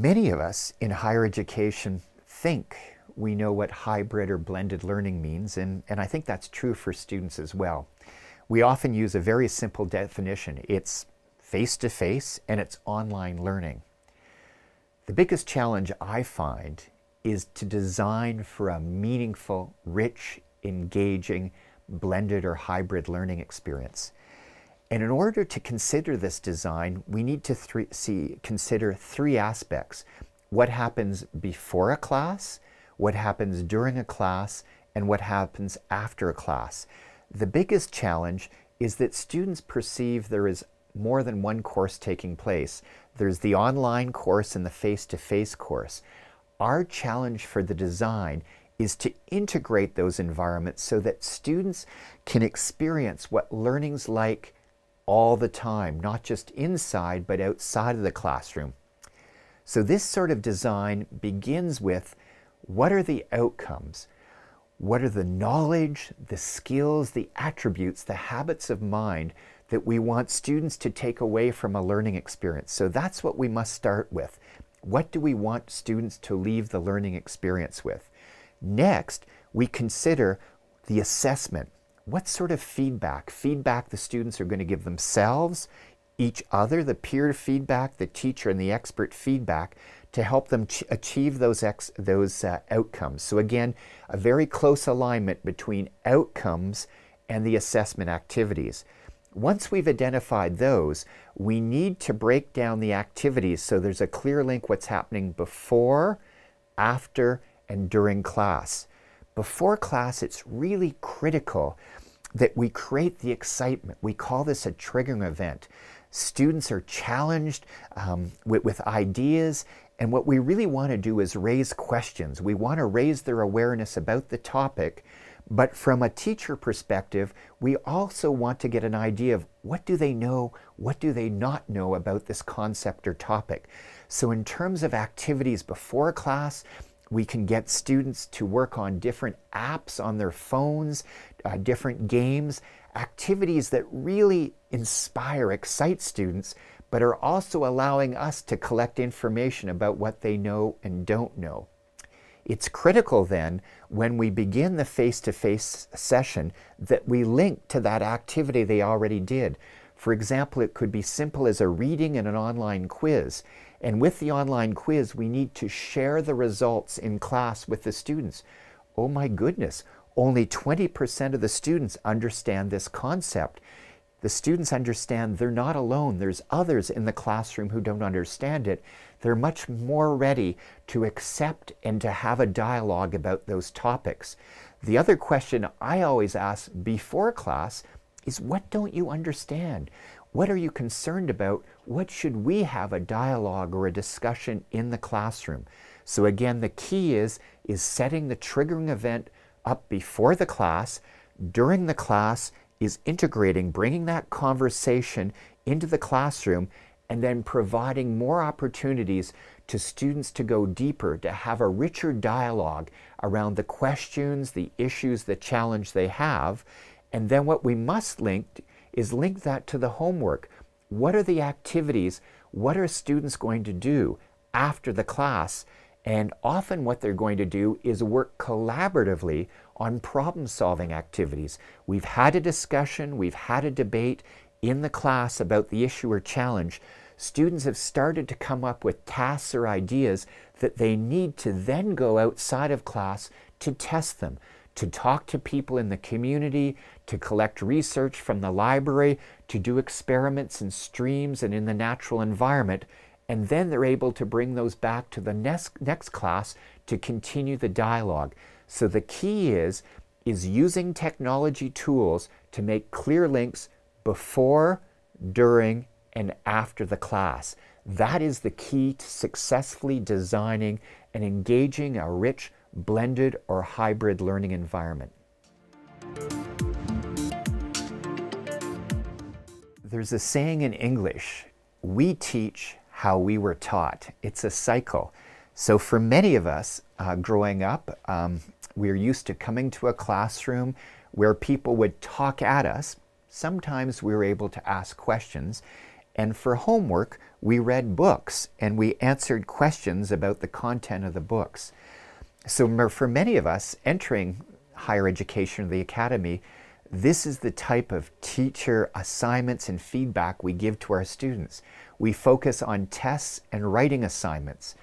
Many of us in higher education think we know what hybrid or blended learning means, and, and I think that's true for students as well. We often use a very simple definition. It's face-to-face -face and it's online learning. The biggest challenge I find is to design for a meaningful, rich, engaging, blended or hybrid learning experience. And in order to consider this design, we need to see, consider three aspects. What happens before a class, what happens during a class, and what happens after a class. The biggest challenge is that students perceive there is more than one course taking place. There's the online course and the face to -face course. Our challenge for the design is to integrate those environments so that students can experience what learning's like all the time, not just inside, but outside of the classroom. So this sort of design begins with what are the outcomes? What are the knowledge, the skills, the attributes, the habits of mind that we want students to take away from a learning experience? So that's what we must start with. What do we want students to leave the learning experience with? Next, we consider the assessment what sort of feedback? Feedback the students are going to give themselves, each other, the peer feedback, the teacher, and the expert feedback to help them achieve those, those uh, outcomes. So, again, a very close alignment between outcomes and the assessment activities. Once we've identified those, we need to break down the activities so there's a clear link what's happening before, after, and during class. Before class, it's really critical that we create the excitement. We call this a triggering event. Students are challenged um, with, with ideas and what we really want to do is raise questions. We want to raise their awareness about the topic, but from a teacher perspective, we also want to get an idea of what do they know, what do they not know about this concept or topic. So in terms of activities before class, we can get students to work on different apps on their phones, uh, different games, activities that really inspire, excite students, but are also allowing us to collect information about what they know and don't know. It's critical then when we begin the face to face session that we link to that activity they already did. For example, it could be simple as a reading and an online quiz. And with the online quiz, we need to share the results in class with the students. Oh my goodness, only 20% of the students understand this concept. The students understand they're not alone. There's others in the classroom who don't understand it. They're much more ready to accept and to have a dialogue about those topics. The other question I always ask before class is what don't you understand? What are you concerned about? What should we have a dialogue or a discussion in the classroom? So again, the key is, is setting the triggering event up before the class, during the class, is integrating, bringing that conversation into the classroom, and then providing more opportunities to students to go deeper, to have a richer dialogue around the questions, the issues, the challenge they have. And then what we must link is link that to the homework. What are the activities? What are students going to do after the class? And often what they're going to do is work collaboratively on problem solving activities. We've had a discussion, we've had a debate in the class about the issue or challenge. Students have started to come up with tasks or ideas that they need to then go outside of class to test them to talk to people in the community, to collect research from the library, to do experiments in streams and in the natural environment. And then they're able to bring those back to the next, next class to continue the dialogue. So the key is, is using technology tools to make clear links before, during, and after the class. That is the key to successfully designing and engaging a rich blended or hybrid learning environment. There's a saying in English, we teach how we were taught. It's a cycle. So for many of us uh, growing up, um, we're used to coming to a classroom where people would talk at us. Sometimes we were able to ask questions. And for homework, we read books and we answered questions about the content of the books. So for many of us entering higher education or the academy, this is the type of teacher assignments and feedback we give to our students. We focus on tests and writing assignments.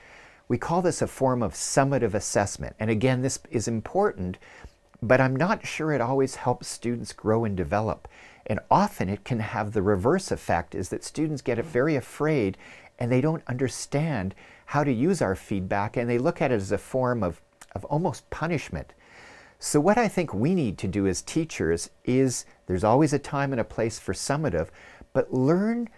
We call this a form of summative assessment. And again, this is important, but I'm not sure it always helps students grow and develop. And often it can have the reverse effect is that students get very afraid and they don't understand how to use our feedback and they look at it as a form of of almost punishment. So what I think we need to do as teachers is there's always a time and a place for summative, but learn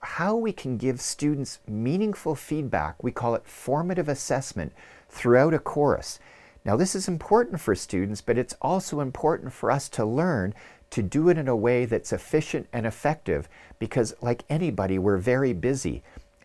how we can give students meaningful feedback. We call it formative assessment throughout a course. Now this is important for students, but it's also important for us to learn to do it in a way that's efficient and effective because like anybody, we're very busy.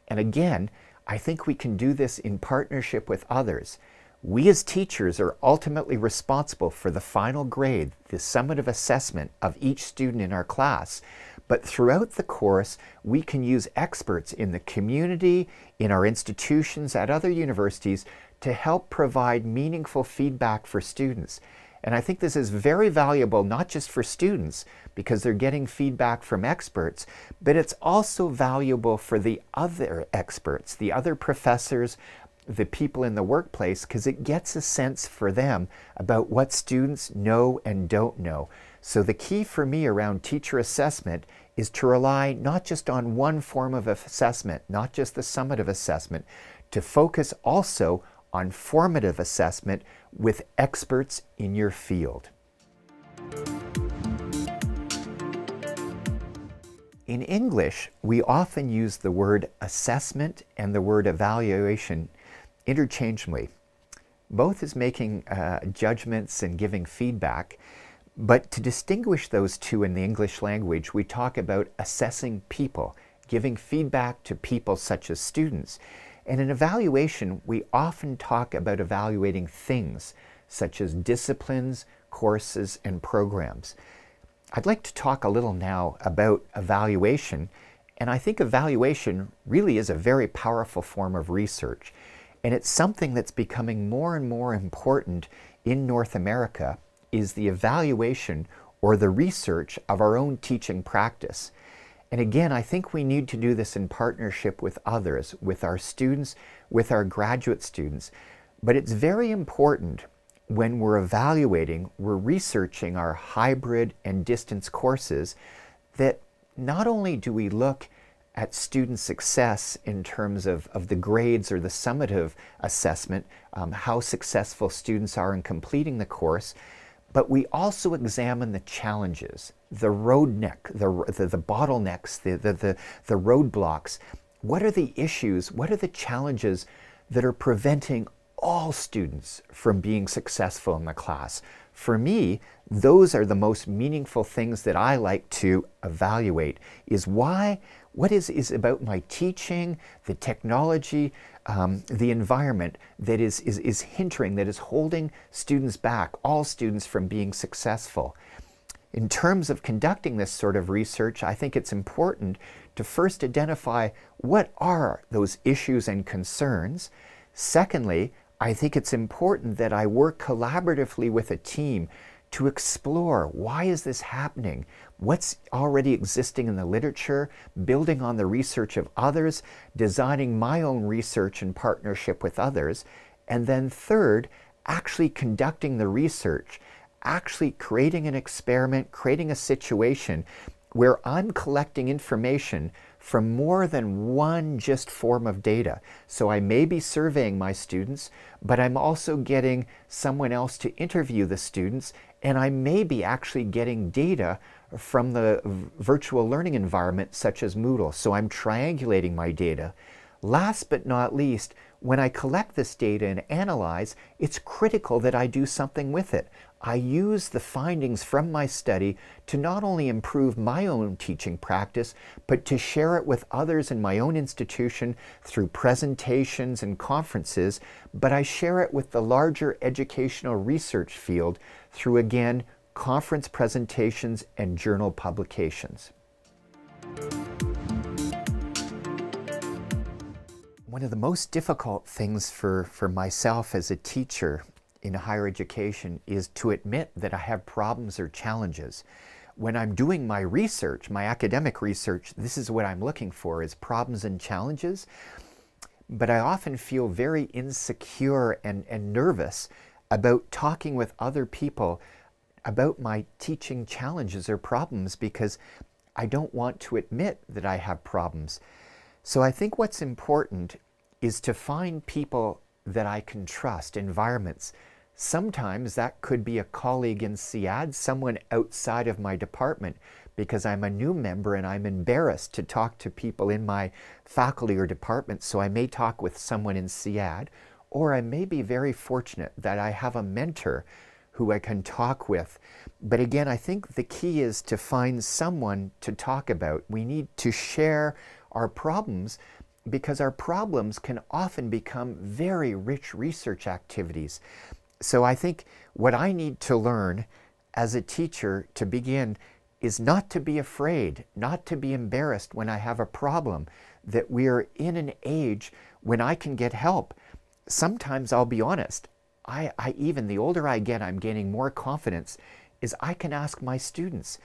And again, I think we can do this in partnership with others. We as teachers are ultimately responsible for the final grade, the summative assessment of each student in our class. But throughout the course, we can use experts in the community, in our institutions, at other universities to help provide meaningful feedback for students. And I think this is very valuable, not just for students, because they're getting feedback from experts, but it's also valuable for the other experts, the other professors, the people in the workplace because it gets a sense for them about what students know and don't know. So the key for me around teacher assessment is to rely not just on one form of assessment, not just the summative assessment, to focus also on formative assessment with experts in your field. In English, we often use the word assessment and the word evaluation interchangeably. Both is making uh, judgments and giving feedback, but to distinguish those two in the English language, we talk about assessing people, giving feedback to people such as students. And in evaluation, we often talk about evaluating things such as disciplines, courses, and programs. I'd like to talk a little now about evaluation, and I think evaluation really is a very powerful form of research. And it's something that's becoming more and more important in North America is the evaluation or the research of our own teaching practice. And again, I think we need to do this in partnership with others, with our students, with our graduate students. But it's very important when we're evaluating, we're researching our hybrid and distance courses that not only do we look at student success in terms of, of the grades or the summative assessment, um, how successful students are in completing the course, but we also examine the challenges, the road neck, the, the, the bottlenecks, the, the, the, the roadblocks. What are the issues? What are the challenges that are preventing all students from being successful in the class. For me, those are the most meaningful things that I like to evaluate is why, what is, is about my teaching, the technology, um, the environment that is, is, is hindering, that is holding students back, all students from being successful. In terms of conducting this sort of research, I think it's important to first identify what are those issues and concerns. Secondly, I think it's important that I work collaboratively with a team to explore why is this happening? What's already existing in the literature, building on the research of others, designing my own research in partnership with others, and then third, actually conducting the research, actually creating an experiment, creating a situation where I'm collecting information from more than one just form of data. So I may be surveying my students, but I'm also getting someone else to interview the students, and I may be actually getting data from the virtual learning environment such as Moodle. So I'm triangulating my data. Last but not least, when I collect this data and analyze, it's critical that I do something with it. I use the findings from my study to not only improve my own teaching practice, but to share it with others in my own institution through presentations and conferences, but I share it with the larger educational research field through, again, conference presentations and journal publications. one of the most difficult things for, for myself as a teacher in higher education is to admit that I have problems or challenges. When I'm doing my research, my academic research, this is what I'm looking for is problems and challenges. But I often feel very insecure and, and nervous about talking with other people about my teaching challenges or problems because I don't want to admit that I have problems. So I think what's important is to find people that I can trust, environments. Sometimes that could be a colleague in SIAD, someone outside of my department, because I'm a new member and I'm embarrassed to talk to people in my faculty or department. So I may talk with someone in SIAD, or I may be very fortunate that I have a mentor who I can talk with. But again, I think the key is to find someone to talk about. We need to share our problems because our problems can often become very rich research activities. So I think what I need to learn as a teacher to begin is not to be afraid, not to be embarrassed when I have a problem, that we are in an age when I can get help. Sometimes I'll be honest, I, I even the older I get, I'm gaining more confidence, is I can ask my students,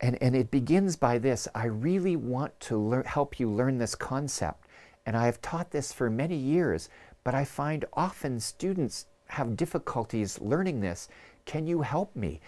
and, and it begins by this I really want to lear- help you learn this concept. And I have taught this for many years, but I find often students have difficulties learning this. Can you help me?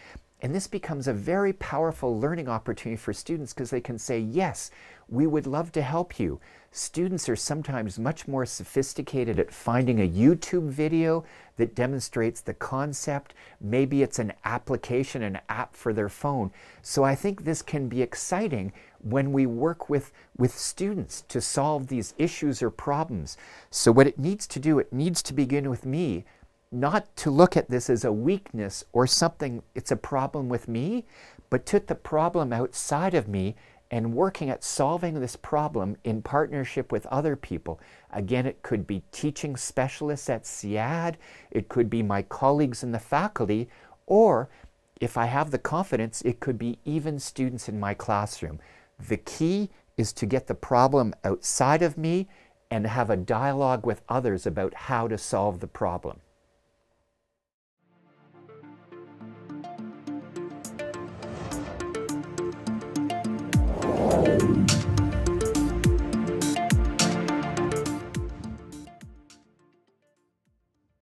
And this becomes a very powerful learning opportunity for students because they can say, yes, we would love to help you. Students are sometimes much more sophisticated at finding a YouTube video that demonstrates the concept. Maybe it's an application, an app for their phone. So I think this can be exciting when we work with, with students to solve these issues or problems. So what it needs to do, it needs to begin with me not to look at this as a weakness or something, it's a problem with me, but to the problem outside of me and working at solving this problem in partnership with other people. Again, it could be teaching specialists at SIAD, it could be my colleagues in the faculty, or if I have the confidence, it could be even students in my classroom. The key is to get the problem outside of me and have a dialogue with others about how to solve the problem.